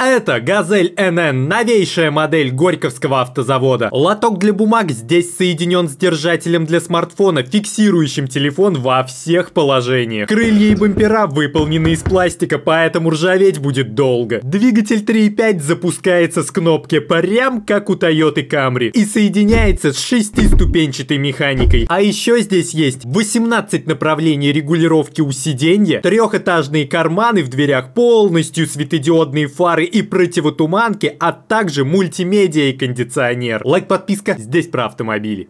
Это «Газель НН», новейшая модель Горьковского автозавода. Лоток для бумаг здесь соединен с держателем для смартфона, фиксирующим телефон во всех положениях. Крылья и бампера выполнены из пластика, поэтому ржаветь будет долго. Двигатель 3.5 запускается с кнопки прям как у Toyota Camry и соединяется с шестиступенчатой механикой. А еще здесь есть 18 направлений регулировки у сиденья, трехэтажные карманы в дверях, полностью светодиодные фары и противотуманки, а также мультимедиа и кондиционер. Лайк, подписка здесь про автомобили.